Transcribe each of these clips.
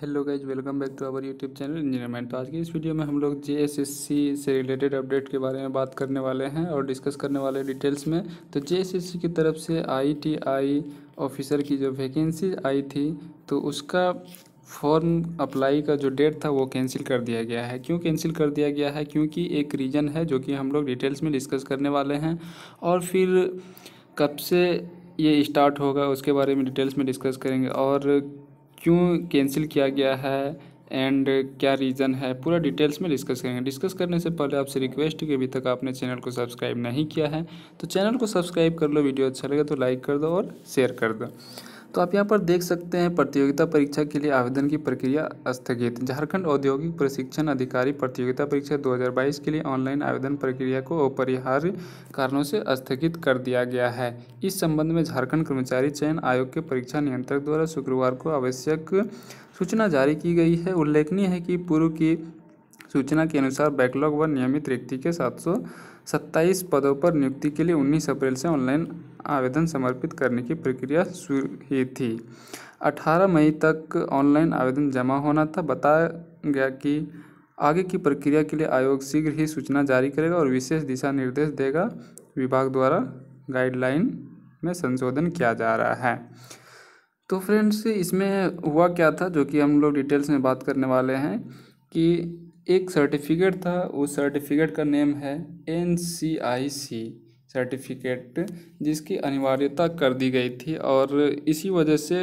hello guys welcome back to our YouTube channel इंजीनियरमेंट तो आज की इस वीडियो में हम लोग जे से रिलेटेड अपडेट के बारे में बात करने वाले हैं और डिस्कस करने वाले डिटेल्स में तो जे की तरफ से आईटीआई ऑफिसर की जो वैकेंसी आई थी तो उसका फॉर्म अप्लाई का जो डेट था वो कैंसिल कर दिया गया है क्यों कैंसिल कर दिया गया है क्योंकि एक रीज़न है जो कि हम लोग डिटेल्स में डिस्कस करने वाले हैं और फिर कब से ये स्टार्ट होगा उसके बारे में डिटेल्स में डिस्कस करेंगे और क्यों कैंसिल किया गया है एंड क्या रीज़न है पूरा डिटेल्स में डिस्कस करेंगे डिस्कस करने से पहले आपसे रिक्वेस्ट कि अभी तक आपने चैनल को सब्सक्राइब नहीं किया है तो चैनल को सब्सक्राइब कर लो वीडियो अच्छा लगे तो लाइक कर दो और शेयर कर दो तो आप यहाँ पर देख सकते हैं प्रतियोगिता परीक्षा के लिए आवेदन की प्रक्रिया स्थगित झारखंड औद्योगिक प्रशिक्षण अधिकारी प्रतियोगिता परीक्षा 2022 के लिए ऑनलाइन आवेदन प्रक्रिया को अपरिहार्य कारणों से स्थगित कर दिया गया है इस संबंध में झारखंड कर्मचारी चयन आयोग के परीक्षा नियंत्रक द्वारा शुक्रवार को आवश्यक सूचना जारी की गई है उल्लेखनीय है कि पूर्व की सूचना के अनुसार बैकलॉग व नियमित रिक्ति के सात सौ सत्ताईस पदों पर नियुक्ति के लिए उन्नीस अप्रैल से ऑनलाइन आवेदन समर्पित करने की प्रक्रिया शुरू ही थी 18 मई तक ऑनलाइन आवेदन जमा होना था बताया गया कि आगे की प्रक्रिया के लिए आयोग शीघ्र ही सूचना जारी करेगा और विशेष दिशा निर्देश देगा विभाग द्वारा गाइडलाइन में संशोधन किया जा रहा है तो फ्रेंड्स इसमें हुआ क्या था जो कि हम लोग डिटेल्स में बात करने वाले हैं कि एक सर्टिफिकेट था उस सर्टिफिकेट का नेम है N C I C certificate जिसकी अनिवार्यता कर दी गई थी और इसी वजह से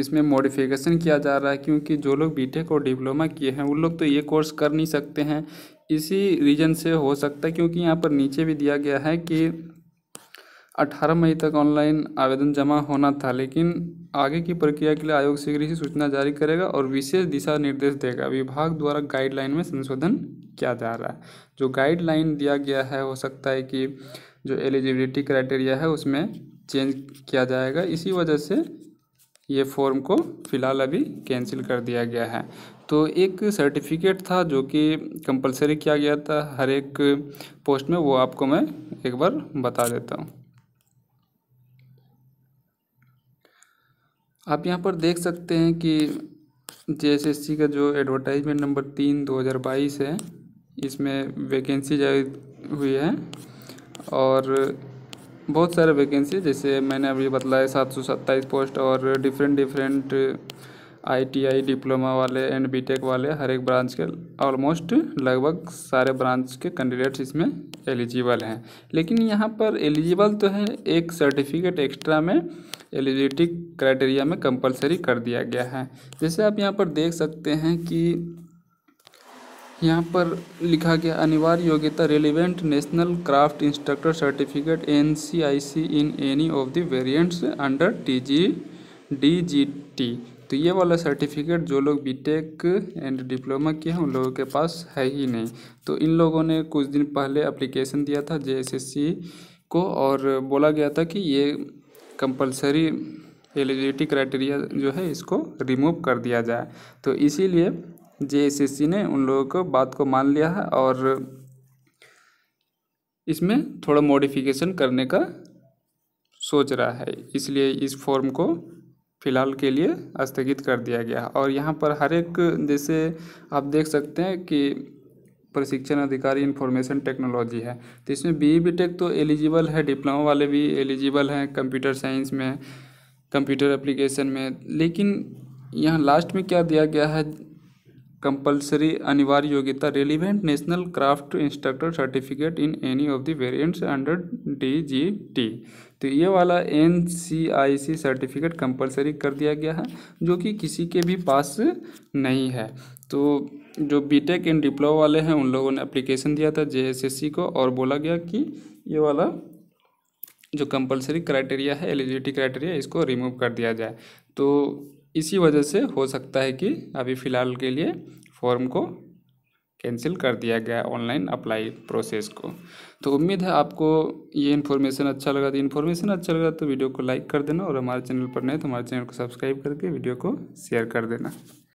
इसमें मॉडिफिकेशन किया जा रहा है क्योंकि जो लोग बीटेक और डिप्लोमा किए हैं उन लोग तो ये कोर्स कर नहीं सकते हैं इसी रीजन से हो सकता है क्योंकि यहाँ पर नीचे भी दिया गया है कि 18 मई तक ऑनलाइन आवेदन जमा होना था लेकिन आगे की प्रक्रिया के लिए आयोग शीघ्र ही सूचना जारी करेगा और विशेष दिशा निर्देश देगा विभाग द्वारा गाइडलाइन में संशोधन किया जा रहा है जो गाइडलाइन दिया गया है हो सकता है कि जो एलिजिबिलिटी क्राइटेरिया है उसमें चेंज किया जाएगा इसी वजह से ये फॉर्म को फ़िलहाल अभी कैंसिल कर दिया गया है तो एक सर्टिफिकेट था जो कि कंपलसरी किया गया था हर एक पोस्ट में वो आपको मैं एक बार बता देता हूँ आप यहाँ पर देख सकते हैं कि जे का जो एडवर्टाइजमेंट नंबर तीन बाईस है इसमें वैकेंसी जारी हुई है और बहुत सारे वैकेंसी जैसे मैंने अभी बतलाया सात सौ सत्ताईस पोस्ट और डिफरेंट डिफरेंट आईटीआई डिप्लोमा वाले एंड बीटेक वाले हर एक ब्रांच के ऑलमोस्ट लगभग सारे ब्रांच के कैंडिडेट्स इसमें एलिजिबल हैं लेकिन यहाँ पर एलिजिबल तो है एक सर्टिफिकेट एक्स्ट्रा में एलिजिबिलिटी क्राइटेरिया में कंपलसरी कर दिया गया है जैसे आप यहाँ पर देख सकते हैं कि यहाँ पर लिखा गया अनिवार्य योग्यता relevant national craft instructor certificate N C I C in any of the variants under T G D G T तो ये वाला सर्टिफिकेट जो लोग बीटेक एंड डिप्लोमा किए हैं उन लोगों के पास है ही नहीं तो इन लोगों ने कुछ दिन पहले एप्लीकेशन दिया था जे को और बोला गया था कि ये कंपलसरी एलिजिबिलिटी क्राइटेरिया जो है इसको रिमूव कर दिया जाए तो इसीलिए जे ने उन लोगों को बात को मान लिया है और इसमें थोड़ा मॉडिफिकेशन करने का सोच रहा है इसलिए इस फॉर्म को फिलहाल के लिए स्थगित कर दिया गया और यहाँ पर हर एक जैसे आप देख सकते हैं कि प्रशिक्षण अधिकारी इन्फॉर्मेशन टेक्नोलॉजी है तो इसमें बी ई बी टेक तो एलिजिबल है डिप्लोमा वाले भी एलिजिबल हैं कंप्यूटर साइंस में कंप्यूटर एप्लीकेशन में लेकिन यहाँ लास्ट में क्या दिया गया है कंपलसरी अनिवार्य योग्यता relevant national craft instructor certificate in any of the variants under DGT G T तो ये वाला N C I C certificate compulsory कर दिया गया है जो कि किसी के भी पास नहीं है तो जो बीटेक एंड डिप्लोमा वाले हैं उन लोगों ने एप्लीकेशन दिया था जेएसएससी को और बोला गया कि ये वाला जो कंपलसरी क्राइटेरिया है एलिजिबिलिटी क्राइटेरिया इसको रिमूव कर दिया जाए तो इसी वजह से हो सकता है कि अभी फ़िलहाल के लिए फॉर्म को कैंसिल कर दिया गया ऑनलाइन अप्लाई प्रोसेस को तो उम्मीद है आपको ये इन्फॉर्मेशन अच्छा, अच्छा लगा तो इन्फॉर्मेशन अच्छा लगा तो वीडियो को लाइक कर देना और हमारे चैनल पर नहीं तो हमारे चैनल को सब्सक्राइब करके वीडियो को शेयर कर देना